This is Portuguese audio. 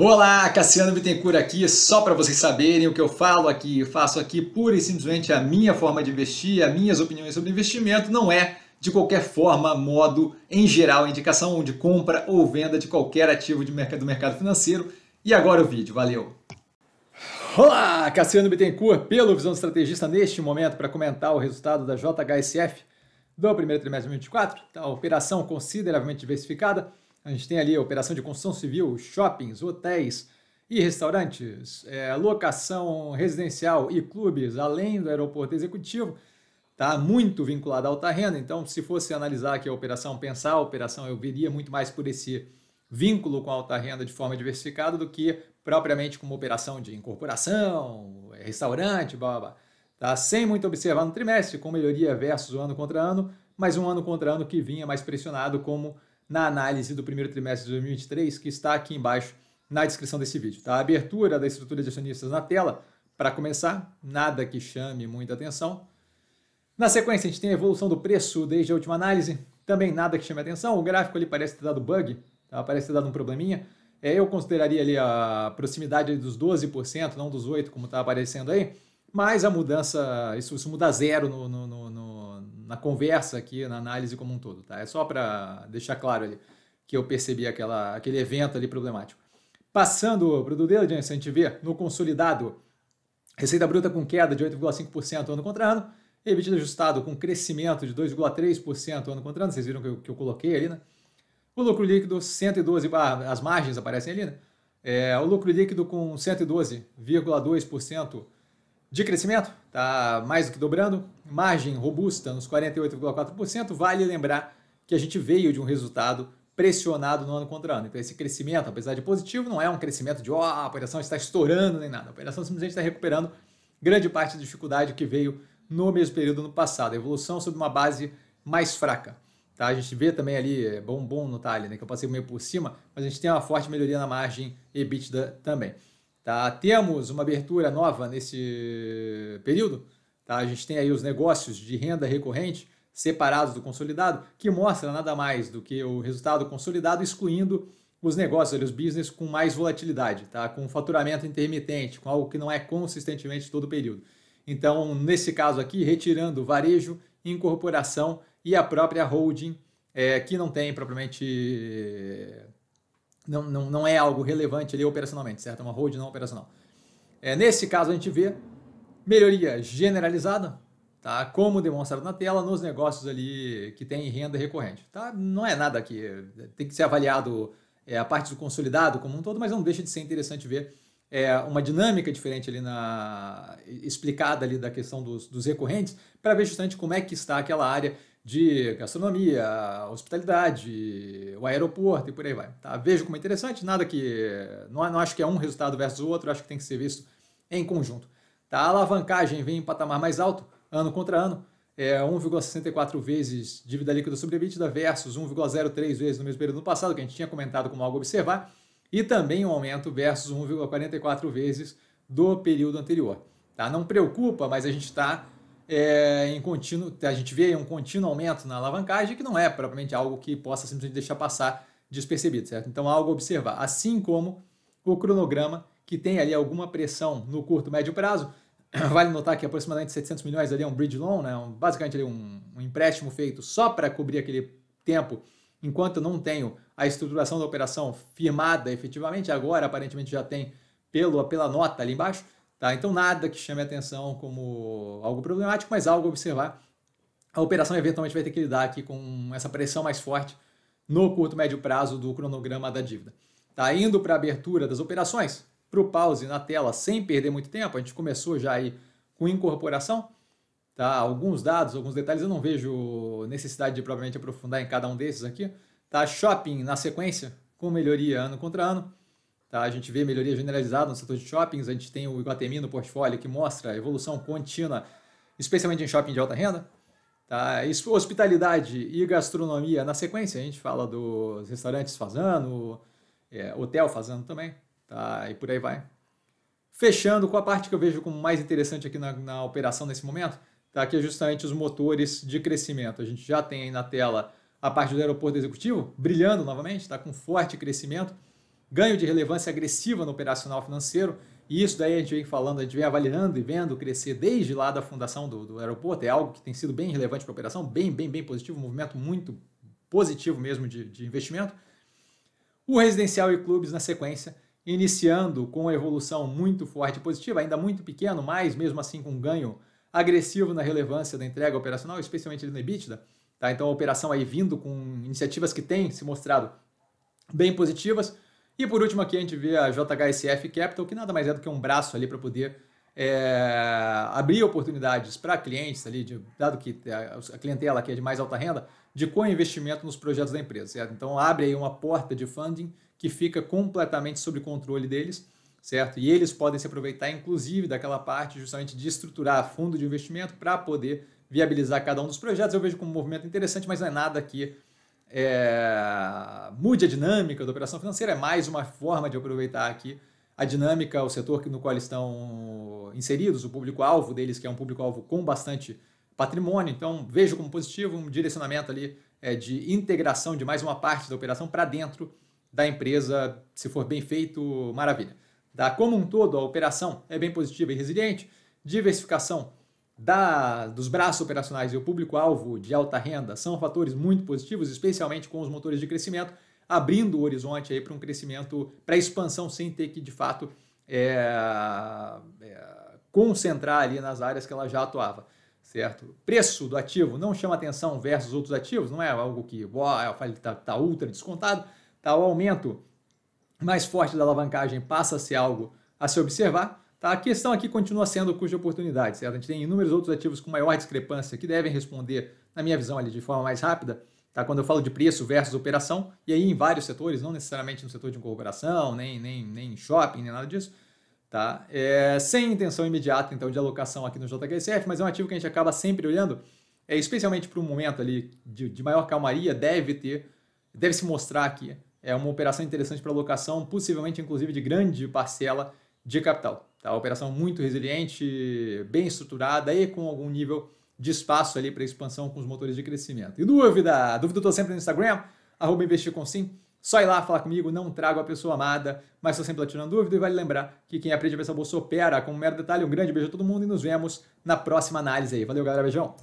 Olá, Cassiano Bittencourt aqui, só para vocês saberem o que eu falo aqui, eu faço aqui pura e simplesmente a minha forma de investir, as minhas opiniões sobre investimento, não é de qualquer forma, modo, em geral, indicação de compra ou venda de qualquer ativo de mercado, do mercado financeiro. E agora o vídeo, valeu! Olá, Cassiano Bittencourt, pelo Visão Estrategista, neste momento para comentar o resultado da JHSF do primeiro trimestre de 2024, tá, a operação consideravelmente diversificada, a gente tem ali a operação de construção civil, shoppings, hotéis e restaurantes, é, locação residencial e clubes, além do aeroporto executivo, está muito vinculado à alta renda. Então, se fosse analisar aqui a operação, pensar a operação, eu veria muito mais por esse vínculo com a alta renda de forma diversificada do que propriamente como operação de incorporação, é, restaurante, blá blá blá. Tá? Sem muito observar no trimestre, com melhoria versus ano contra ano, mas um ano contra ano que vinha mais pressionado como na análise do primeiro trimestre de 2023, que está aqui embaixo na descrição desse vídeo. Tá? A abertura da estrutura de acionistas na tela, para começar, nada que chame muita atenção. Na sequência, a gente tem a evolução do preço desde a última análise, também nada que chame atenção. O gráfico ali parece ter dado bug, tá? parece ter dado um probleminha. É, eu consideraria ali a proximidade dos 12%, não dos 8%, como está aparecendo aí, mas a mudança, isso, isso muda zero no, no, no na conversa aqui, na análise como um todo, tá? É só para deixar claro ali que eu percebi aquela, aquele evento ali problemático. Passando para o do diligence, a gente vê no consolidado receita bruta com queda de 8,5% ano contra ano, EBITDA ajustado com crescimento de 2,3% ano contra ano, vocês viram que eu, que eu coloquei ali, né? O lucro líquido 112, ah, as margens aparecem ali, né? É, o lucro líquido com 112,2% de crescimento, está mais do que dobrando, margem robusta nos 48,4%. Vale lembrar que a gente veio de um resultado pressionado no ano contra ano. Então, esse crescimento, apesar de positivo, não é um crescimento de ó, oh, a operação está estourando nem nada. A operação simplesmente está recuperando grande parte da dificuldade que veio no mesmo período no passado. A evolução sobre uma base mais fraca. Tá? A gente vê também ali, é bom, bom no talho, né, que eu passei meio por cima, mas a gente tem uma forte melhoria na margem EBITDA também. Tá? Temos uma abertura nova nesse período. Tá? A gente tem aí os negócios de renda recorrente separados do consolidado, que mostra nada mais do que o resultado consolidado, excluindo os negócios, ali, os business com mais volatilidade, tá? com faturamento intermitente, com algo que não é consistentemente todo o período. Então, nesse caso aqui, retirando varejo, incorporação e a própria holding, é, que não tem propriamente não, não, é algo relevante ali operacionalmente, certo? É uma hold não operacional. É, nesse caso, a gente vê melhoria generalizada, tá? Como demonstrado na tela, nos negócios ali que tem renda recorrente, tá? Não é nada que é, tem que ser avaliado é, a parte do consolidado como um todo, mas não deixa de ser interessante ver é, uma dinâmica diferente ali na explicada ali da questão dos, dos recorrentes para ver justamente como é que está aquela área de gastronomia, hospitalidade, o aeroporto e por aí vai. Tá? Vejo como interessante, nada que. Não, não acho que é um resultado versus o outro, acho que tem que ser visto em conjunto. Tá? A alavancagem vem em patamar mais alto, ano contra ano, é 1,64 vezes dívida líquida sobre EBITDA versus 1,03 vezes no mesmo período do passado, que a gente tinha comentado como algo a observar, e também um aumento versus 1,44 vezes do período anterior. Tá? Não preocupa, mas a gente está é, em contínuo, a gente vê um contínuo aumento na alavancagem, que não é propriamente algo que possa simplesmente deixar passar despercebido, certo? Então, algo a observar. Assim como o cronograma, que tem ali alguma pressão no curto, médio prazo, vale notar que aproximadamente 700 milhões ali é um bridge loan, né? Um, basicamente ali um, um empréstimo feito só para cobrir aquele tempo, enquanto não tenho a estruturação da operação firmada efetivamente, agora aparentemente já tem pelo, pela nota ali embaixo, Tá? Então, nada que chame a atenção como algo problemático, mas algo a observar. A operação eventualmente vai ter que lidar aqui com essa pressão mais forte no curto médio prazo do cronograma da dívida. Tá indo para a abertura das operações, para o pause na tela sem perder muito tempo. A gente começou já aí com incorporação, tá? Alguns dados, alguns detalhes, eu não vejo necessidade de provavelmente aprofundar em cada um desses aqui. Tá shopping na sequência, com melhoria ano contra ano. Tá? A gente vê melhoria generalizada no setor de shoppings, a gente tem o Iguatemi no portfólio que mostra evolução contínua, especialmente em shopping de alta renda. Tá? Hospitalidade e gastronomia na sequência, a gente fala dos restaurantes fazendo, é, hotel fazendo também, tá? e por aí vai. Fechando com a parte que eu vejo como mais interessante aqui na, na operação nesse momento, tá? que é justamente os motores de crescimento. A gente já tem aí na tela a parte do aeroporto executivo, brilhando novamente, está com forte crescimento ganho de relevância agressiva no operacional financeiro, e isso daí a gente vem falando, a gente vem avaliando e vendo crescer desde lá da fundação do, do aeroporto, é algo que tem sido bem relevante para a operação, bem, bem, bem positivo, um movimento muito positivo mesmo de, de investimento. O residencial e clubes na sequência, iniciando com uma evolução muito forte e positiva, ainda muito pequeno, mas mesmo assim com um ganho agressivo na relevância da entrega operacional, especialmente no EBITDA. Tá? Então a operação aí vindo com iniciativas que têm se mostrado bem positivas, e por último aqui a gente vê a JHSF Capital, que nada mais é do que um braço ali para poder é, abrir oportunidades para clientes ali, de, dado que é, a, clientela aqui é de mais alta renda, de co-investimento nos projetos da empresa, certo? Então abre aí uma porta de funding que fica completamente sob controle deles, certo? E eles podem se aproveitar, inclusive, daquela parte justamente de estruturar fundo de investimento para poder viabilizar cada um dos projetos. Eu vejo como um movimento interessante, mas não é nada que é, mude a dinâmica da operação financeira, é mais uma forma de aproveitar aqui a dinâmica, o setor no qual estão inseridos, o público-alvo deles, que é um público-alvo com bastante patrimônio. Então, vejo como positivo um direcionamento ali é, de integração de mais uma parte da operação para dentro da empresa, se for bem feito, maravilha. Tá? Como um todo, a operação é bem positiva e resiliente, diversificação da, dos braços operacionais e o público-alvo de alta renda são fatores muito positivos, especialmente com os motores de crescimento, abrindo o horizonte aí para um crescimento, para expansão sem ter que de fato é, é, concentrar ali nas áreas que ela já atuava, certo? Preço do ativo não chama atenção versus outros ativos, não é algo que está tá ultra descontado, tá? o aumento mais forte da alavancagem passa a ser algo a se observar, Tá? A questão aqui continua sendo o custo de oportunidade, certo? A gente tem inúmeros outros ativos com maior discrepância que devem responder, na minha visão, ali, de forma mais rápida, tá? quando eu falo de preço versus operação, e aí em vários setores, não necessariamente no setor de incorporação, nem, nem, nem shopping, nem nada disso, tá? É, sem intenção imediata, então, de alocação aqui no JHSF, mas é um ativo que a gente acaba sempre olhando, é, especialmente para um momento ali de, de maior calmaria, deve ter, deve se mostrar que é uma operação interessante para alocação, possivelmente, inclusive, de grande parcela de capital. Tá? Operação muito resiliente, bem estruturada e com algum nível de espaço ali para expansão com os motores de crescimento. E dúvida? Dúvida eu estou sempre no Instagram, arroba investirconsim. Só ir lá falar comigo, não trago a pessoa amada, mas estou sempre lá tirando dúvida e vale lembrar que quem aprende a pensar bolsa opera. com um mero detalhe, um grande beijo a todo mundo e nos vemos na próxima análise aí. Valeu, galera, beijão!